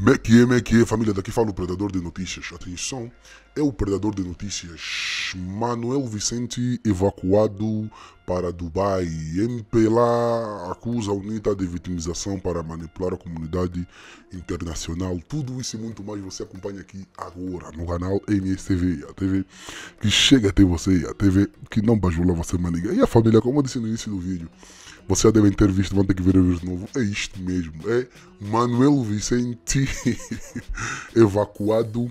Mekie, mekie, família, daqui fala o predador de notícias. Atenção, é o predador de notícias. Manuel Vicente evacuado para Dubai. MPLA acusa a UNITA de vitimização para manipular a comunidade internacional. Tudo isso e muito mais você acompanha aqui agora no canal NSTV, a TV que chega até você, a TV que não bajula você, maniga. E a família, como eu disse no início do vídeo, vocês já devem ter visto, vão ter que ver o vídeo de novo. É isto mesmo, é Manuel Vicente evacuado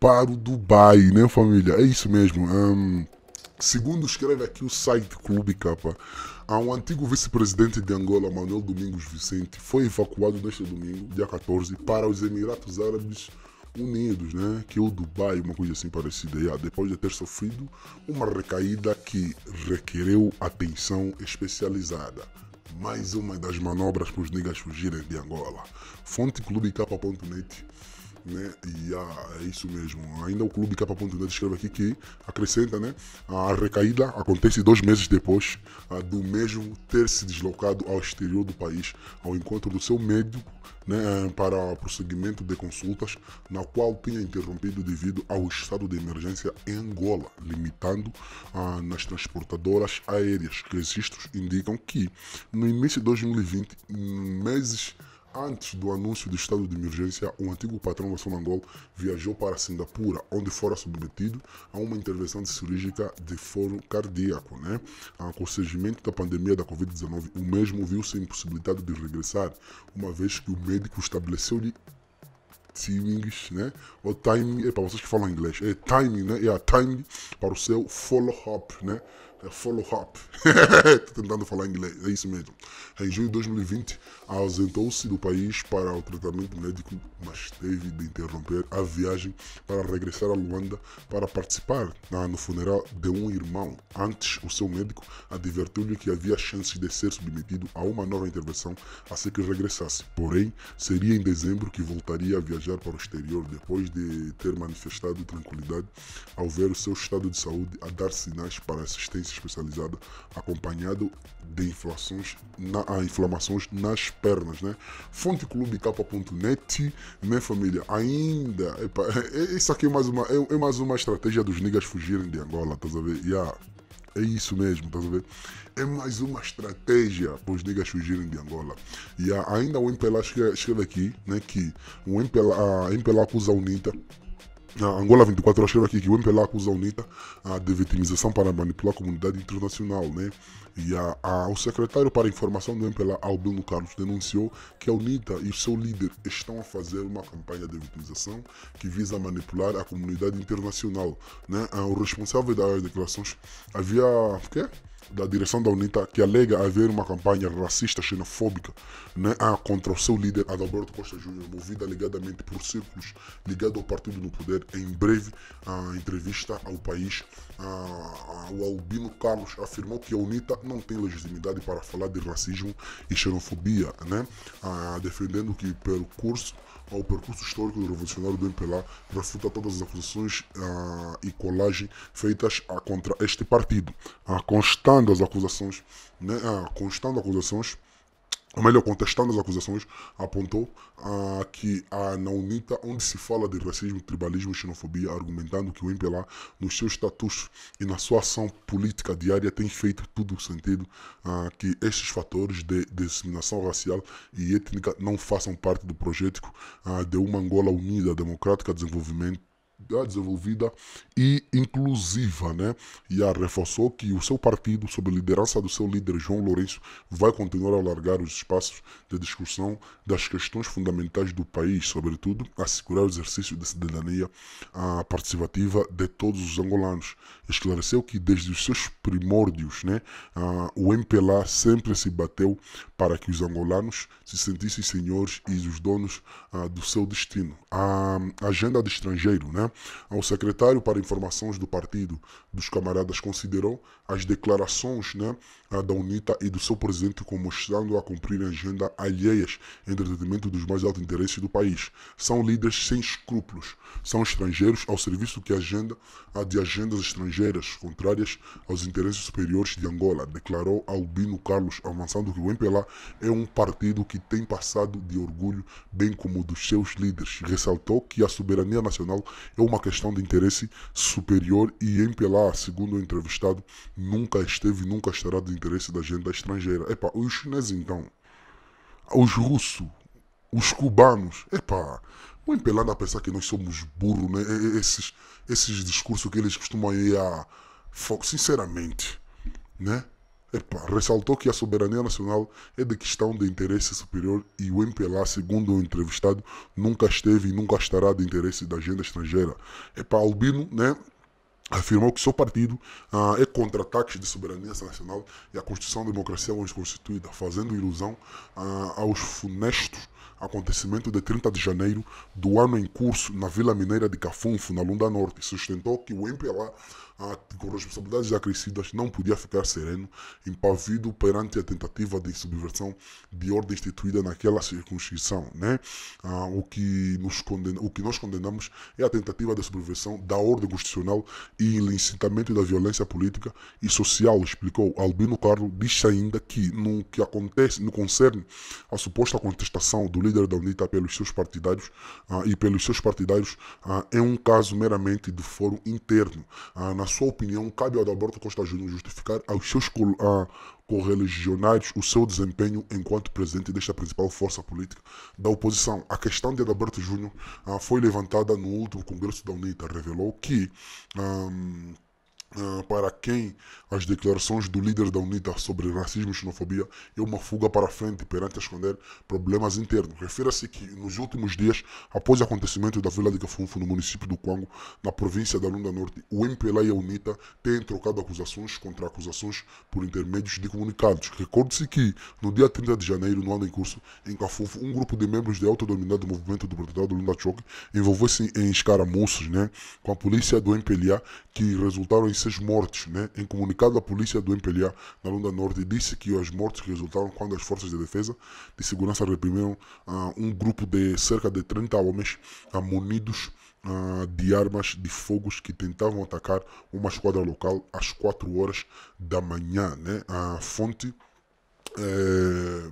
para o Dubai, né família? É isso mesmo. Um, Segundo escreve aqui o site Clube Capa, ao antigo vice-presidente de Angola, Manuel Domingos Vicente, foi evacuado neste domingo, dia 14, para os Emirados Árabes Unidos, né? que é o Dubai, uma coisa assim parecida, yeah, depois de ter sofrido uma recaída que requereu atenção especializada. Mais uma das manobras para os niggas fugirem de Angola. Fonte clubecapa.net né? E ah, é isso mesmo. Ainda o clube capa K.net escreve aqui que acrescenta, né? A recaída acontece dois meses depois ah, do mesmo ter se deslocado ao exterior do país ao encontro do seu médico, né? Para prosseguimento de consultas, na qual tinha interrompido devido ao estado de emergência em Angola, limitando ah, nas transportadoras aéreas. Registros indicam que no início de 2020, meses antes do anúncio do estado de emergência, o antigo patrão da Sonangol viajou para Singapura, onde fora submetido a uma intervenção cirúrgica de foro cardíaco. Né? Com o surgimento da pandemia da Covid-19, o mesmo viu-se impossibilitado de regressar, uma vez que o médico estabeleceu-lhe timings, né? O timing, é para vocês que falam inglês, é timing, né? É a timing para o seu follow-up, né? É follow-up. Estou tentando falar inglês, é isso mesmo. Em junho de 2020, ausentou-se do país para o tratamento médico, mas teve de interromper a viagem para regressar a Luanda para participar no funeral de um irmão. Antes, o seu médico advertiu-lhe que havia chances de ser submetido a uma nova intervenção assim que regressasse. Porém, seria em dezembro que voltaria a viajar para o exterior depois de ter manifestado tranquilidade ao ver o seu estado de saúde a dar sinais para assistência especializada, acompanhado de inflações na, inflamações nas pernas, né? Fonte Clube capa.net né, família? Ainda, epa, é, é, isso aqui é mais, uma, é, é, mais uma estratégia dos niggas fugirem de Angola, tá a ver? Yeah. É isso mesmo, tá a ver? É mais uma estratégia para os niggas fugirem de Angola. E ainda o MPLA escreve aqui, né, que o MPLA, a MPLA acusa a UNITA a Angola 24 horas escreve aqui que o MPLA acusa a UNITA ah, de vitimização para manipular a comunidade internacional, né? E a, a, o secretário para a informação do MPLA, Albino Carlos, denunciou que a UNITA e o seu líder estão a fazer uma campanha de vitimização que visa manipular a comunidade internacional, né? Ah, o responsável das declarações havia... quê? da direção da UNITA que alega haver uma campanha racista xenofóbica né, contra o seu líder Adalberto Costa Júnior, movida alegadamente por círculos ligados ao partido no poder. Em breve, a entrevista ao país, a, o Albino Carlos afirmou que a UNITA não tem legitimidade para falar de racismo e xenofobia, né, a, defendendo que pelo curso ao percurso histórico do revolucionário do MPLA refuta todas as acusações e colagem feitas contra este partido. A constante negando as acusações, né, ah, constando acusações, ou melhor, contestando as acusações, apontou ah, que a na UNITA, onde se fala de racismo, tribalismo e xenofobia, argumentando que o MPLA, nos seus estatuto e na sua ação política diária, tem feito tudo o sentido ah, que esses fatores de, de racial e étnica não façam parte do projeto ah, de uma Angola unida, democrática, desenvolvimento desenvolvida e inclusiva, né? E a reforçou que o seu partido, sob a liderança do seu líder João Lourenço, vai continuar a alargar os espaços de discussão das questões fundamentais do país, sobretudo assegurar o exercício da cidadania ah, participativa de todos os angolanos. Esclareceu que desde os seus primórdios, né, ah, o MPLA sempre se bateu para que os angolanos se sentissem senhores e os donos ah, do seu destino. A agenda de estrangeiro, né? ao secretário para informações do partido dos camaradas considerou as declarações né, da UNITA e do seu presidente como estando a cumprir agenda alheias em detrimento dos mais altos interesses do país. São líderes sem escrúpulos, são estrangeiros ao serviço que agenda de agendas estrangeiras contrárias aos interesses superiores de Angola, declarou Albino Carlos, avançando que o MPLA é um partido que tem passado de orgulho, bem como dos seus líderes. Ressaltou que a soberania nacional é uma questão de interesse superior e empelar, segundo o entrevistado, nunca esteve e nunca estará de interesse da agenda estrangeira. Epa, os chineses então, os russos, os cubanos, epa, o MPLA anda a pensar que nós somos burros, né? Esses, esses discursos que eles costumam ir a... Sinceramente, né? Epa, ressaltou que a soberania nacional é de questão de interesse superior e o MPLA, segundo o entrevistado, nunca esteve e nunca estará de interesse da agenda estrangeira. Epa, Albino, né? afirmou que seu partido ah, é contra ataques de soberania nacional e a Constituição da Democracia hoje é constituída, fazendo ilusão ah, aos funestos acontecimento de 30 de janeiro do ano em curso na Vila Mineira de Cafunfo, na Lunda Norte, sustentou que o MPLA, com responsabilidades acrescidas, não podia ficar sereno, impavido perante a tentativa de subversão de ordem instituída naquela circunscrição. Né? Ah, o, que nos condena, o que nós condenamos é a tentativa de subversão da ordem constitucional e incitamento da violência política e social, explicou Albino Carlos diz ainda que no que acontece, no concerne a suposta contestação do do líder da UNITA pelos seus partidários ah, e pelos seus partidários ah, é um caso meramente de foro interno. Ah, na sua opinião, cabe ao Adalberto Costa Júnior justificar aos seus ah, correligionários o seu desempenho enquanto presidente desta principal força política da oposição. A questão de Adalberto Júnior ah, foi levantada no último congresso da UNITA, revelou que. Ah, ah, para quem as declarações do líder da UNITA sobre racismo e xenofobia é uma fuga para a frente perante esconder problemas internos. Refira-se que nos últimos dias, após o acontecimento da Vila de Cafunfo no município do Quango, na província da Lunda Norte, o MPLA e a UNITA têm trocado acusações contra acusações por intermédios de comunicados. Recorde-se que, no dia 30 de janeiro, no ano em curso, em Cafunfo, um grupo de membros de autodominado movimento do protetor do Lunda Choque envolveu-se em escaramuços né, com a polícia do MPLA, que resultaram em seis mortes, né? Em comunicado, a polícia do MPLA, na Lunda Norte, disse que as mortes resultaram quando as forças de defesa de segurança reprimiram ah, um grupo de cerca de 30 homens ah, munidos de armas de fogos que tentavam atacar uma esquadra local às 4 horas da manhã, né? A fonte. É,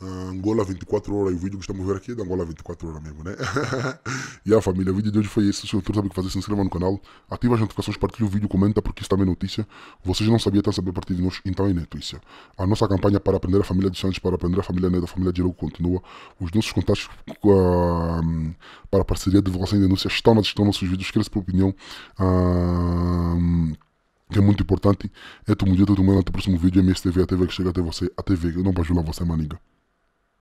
ah, Angola 24 horas, o vídeo que estamos vendo aqui é da Angola 24 horas mesmo, né? e a família, o vídeo de hoje foi esse. Se o YouTube sabe o que fazer, se inscreva no canal, ativa as notificações, partilhe o vídeo, comenta, porque isso também é notícia. Vocês não sabiam, estão a saber a partir de nós, então é notícia. A nossa campanha para aprender a família de Santos, para aprender a família Neto, da família de Logo continua. Os nossos contatos uh, para a parceria de divulgação e denúncia estão na descrição dos nossos vídeos. Quero sua opinião. Uh, que é muito importante. É tudo mulher, todo mundo, até o próximo vídeo. MSTV, a TV que chega até você, a TV que não bajula você, é maniga.